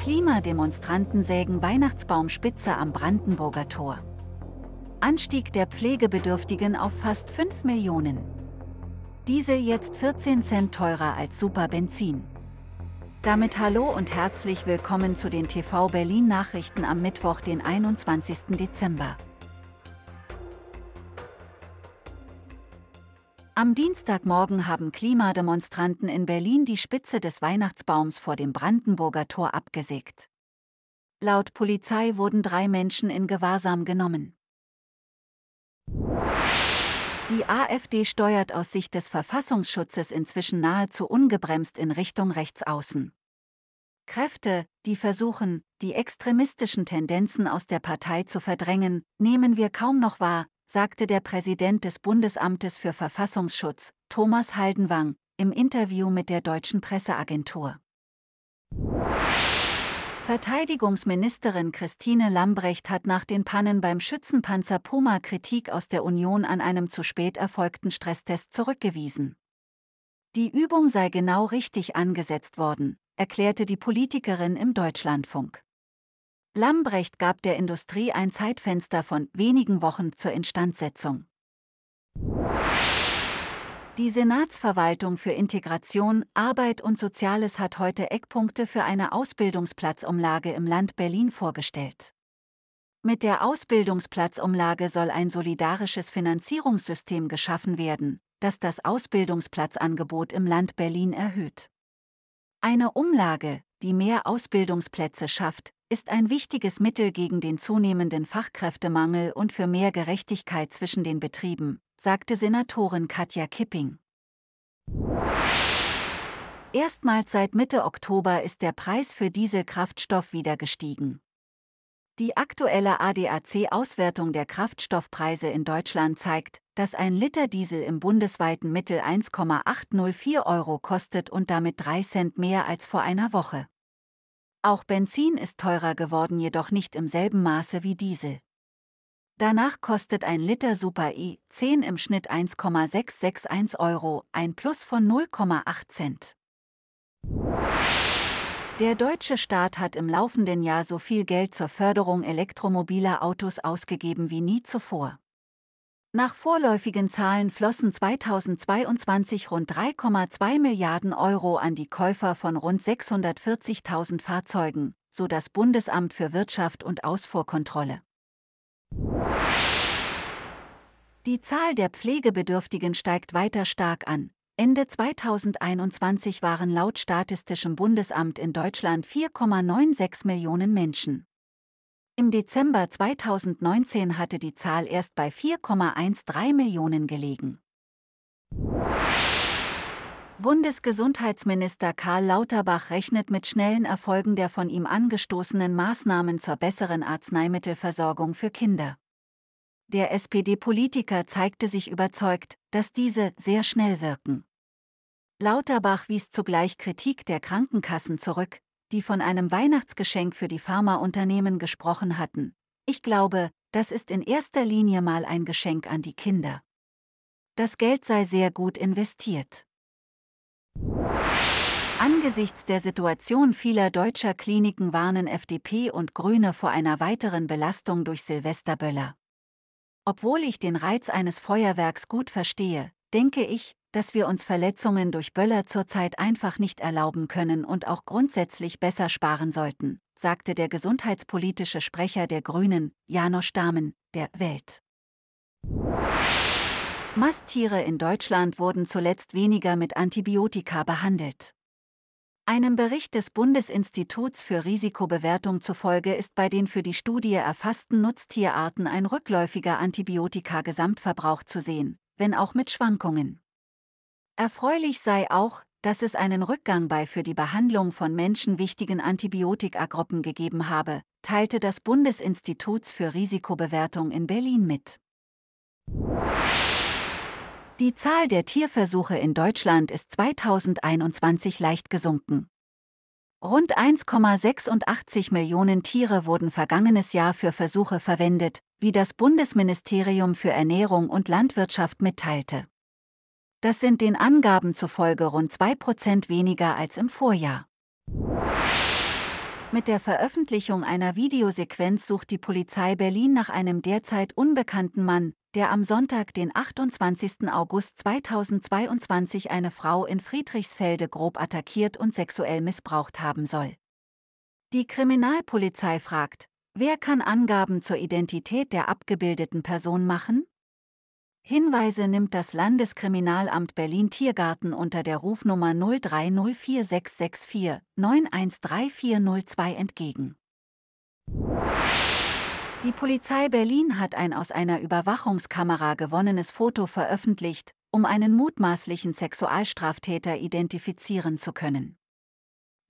Klimademonstranten sägen Weihnachtsbaumspitze am Brandenburger Tor. Anstieg der Pflegebedürftigen auf fast 5 Millionen. Diesel jetzt 14 Cent teurer als Superbenzin. Damit hallo und herzlich willkommen zu den TV Berlin Nachrichten am Mittwoch, den 21. Dezember. Am Dienstagmorgen haben Klimademonstranten in Berlin die Spitze des Weihnachtsbaums vor dem Brandenburger Tor abgesägt. Laut Polizei wurden drei Menschen in Gewahrsam genommen. Die AfD steuert aus Sicht des Verfassungsschutzes inzwischen nahezu ungebremst in Richtung Rechtsaußen. Kräfte, die versuchen, die extremistischen Tendenzen aus der Partei zu verdrängen, nehmen wir kaum noch wahr, sagte der Präsident des Bundesamtes für Verfassungsschutz, Thomas Haldenwang, im Interview mit der deutschen Presseagentur. Verteidigungsministerin Christine Lambrecht hat nach den Pannen beim Schützenpanzer Puma Kritik aus der Union an einem zu spät erfolgten Stresstest zurückgewiesen. Die Übung sei genau richtig angesetzt worden, erklärte die Politikerin im Deutschlandfunk. Lambrecht gab der Industrie ein Zeitfenster von wenigen Wochen zur Instandsetzung. Die Senatsverwaltung für Integration, Arbeit und Soziales hat heute Eckpunkte für eine Ausbildungsplatzumlage im Land Berlin vorgestellt. Mit der Ausbildungsplatzumlage soll ein solidarisches Finanzierungssystem geschaffen werden, das das Ausbildungsplatzangebot im Land Berlin erhöht. Eine Umlage, die mehr Ausbildungsplätze schafft, ist ein wichtiges Mittel gegen den zunehmenden Fachkräftemangel und für mehr Gerechtigkeit zwischen den Betrieben, sagte Senatorin Katja Kipping. Erstmals seit Mitte Oktober ist der Preis für Dieselkraftstoff wieder gestiegen. Die aktuelle ADAC-Auswertung der Kraftstoffpreise in Deutschland zeigt, dass ein Liter Diesel im bundesweiten Mittel 1,804 Euro kostet und damit 3 Cent mehr als vor einer Woche. Auch Benzin ist teurer geworden, jedoch nicht im selben Maße wie Diesel. Danach kostet ein Liter Super i e 10 im Schnitt 1,661 Euro, ein Plus von 0,8 Cent. Der deutsche Staat hat im laufenden Jahr so viel Geld zur Förderung elektromobiler Autos ausgegeben wie nie zuvor. Nach vorläufigen Zahlen flossen 2022 rund 3,2 Milliarden Euro an die Käufer von rund 640.000 Fahrzeugen, so das Bundesamt für Wirtschaft und Ausfuhrkontrolle. Die Zahl der Pflegebedürftigen steigt weiter stark an. Ende 2021 waren laut Statistischem Bundesamt in Deutschland 4,96 Millionen Menschen. Im Dezember 2019 hatte die Zahl erst bei 4,13 Millionen gelegen. Bundesgesundheitsminister Karl Lauterbach rechnet mit schnellen Erfolgen der von ihm angestoßenen Maßnahmen zur besseren Arzneimittelversorgung für Kinder. Der SPD-Politiker zeigte sich überzeugt, dass diese sehr schnell wirken. Lauterbach wies zugleich Kritik der Krankenkassen zurück, die von einem Weihnachtsgeschenk für die Pharmaunternehmen gesprochen hatten. Ich glaube, das ist in erster Linie mal ein Geschenk an die Kinder. Das Geld sei sehr gut investiert. Angesichts der Situation vieler deutscher Kliniken warnen FDP und Grüne vor einer weiteren Belastung durch Silvesterböller. Obwohl ich den Reiz eines Feuerwerks gut verstehe, denke ich, dass wir uns Verletzungen durch Böller zurzeit einfach nicht erlauben können und auch grundsätzlich besser sparen sollten, sagte der gesundheitspolitische Sprecher der Grünen, Janosch Dahmen, der Welt. Masttiere in Deutschland wurden zuletzt weniger mit Antibiotika behandelt. Einem Bericht des Bundesinstituts für Risikobewertung zufolge ist bei den für die Studie erfassten Nutztierarten ein rückläufiger Antibiotika-Gesamtverbrauch zu sehen, wenn auch mit Schwankungen. Erfreulich sei auch, dass es einen Rückgang bei für die Behandlung von Menschen wichtigen Antibiotikagruppen gegeben habe, teilte das Bundesinstitut für Risikobewertung in Berlin mit. Die Zahl der Tierversuche in Deutschland ist 2021 leicht gesunken. Rund 1,86 Millionen Tiere wurden vergangenes Jahr für Versuche verwendet, wie das Bundesministerium für Ernährung und Landwirtschaft mitteilte. Das sind den Angaben zufolge rund 2% weniger als im Vorjahr. Mit der Veröffentlichung einer Videosequenz sucht die Polizei Berlin nach einem derzeit unbekannten Mann, der am Sonntag, den 28. August 2022 eine Frau in Friedrichsfelde grob attackiert und sexuell missbraucht haben soll. Die Kriminalpolizei fragt, wer kann Angaben zur Identität der abgebildeten Person machen? Hinweise nimmt das Landeskriminalamt Berlin-Tiergarten unter der Rufnummer 03046649 913402 entgegen. Die Polizei Berlin hat ein aus einer Überwachungskamera gewonnenes Foto veröffentlicht, um einen mutmaßlichen Sexualstraftäter identifizieren zu können.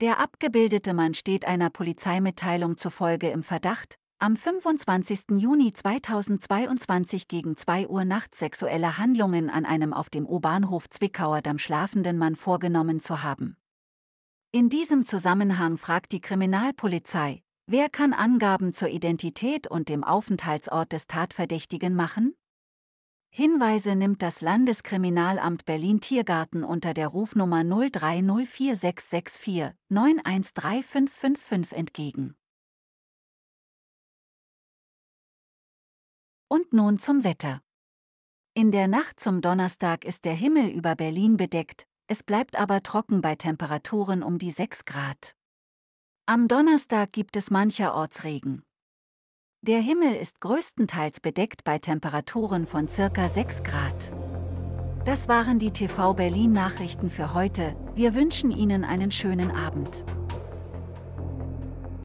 Der abgebildete Mann steht einer Polizeimitteilung zufolge im Verdacht, am 25. Juni 2022 gegen 2 Uhr nachts sexuelle Handlungen an einem auf dem U-Bahnhof Zwickauer Damm schlafenden Mann vorgenommen zu haben. In diesem Zusammenhang fragt die Kriminalpolizei, wer kann Angaben zur Identität und dem Aufenthaltsort des Tatverdächtigen machen? Hinweise nimmt das Landeskriminalamt Berlin-Tiergarten unter der Rufnummer 03046649135555 entgegen. Und nun zum Wetter. In der Nacht zum Donnerstag ist der Himmel über Berlin bedeckt, es bleibt aber trocken bei Temperaturen um die 6 Grad. Am Donnerstag gibt es mancherorts Regen. Der Himmel ist größtenteils bedeckt bei Temperaturen von circa 6 Grad. Das waren die TV Berlin Nachrichten für heute. Wir wünschen Ihnen einen schönen Abend.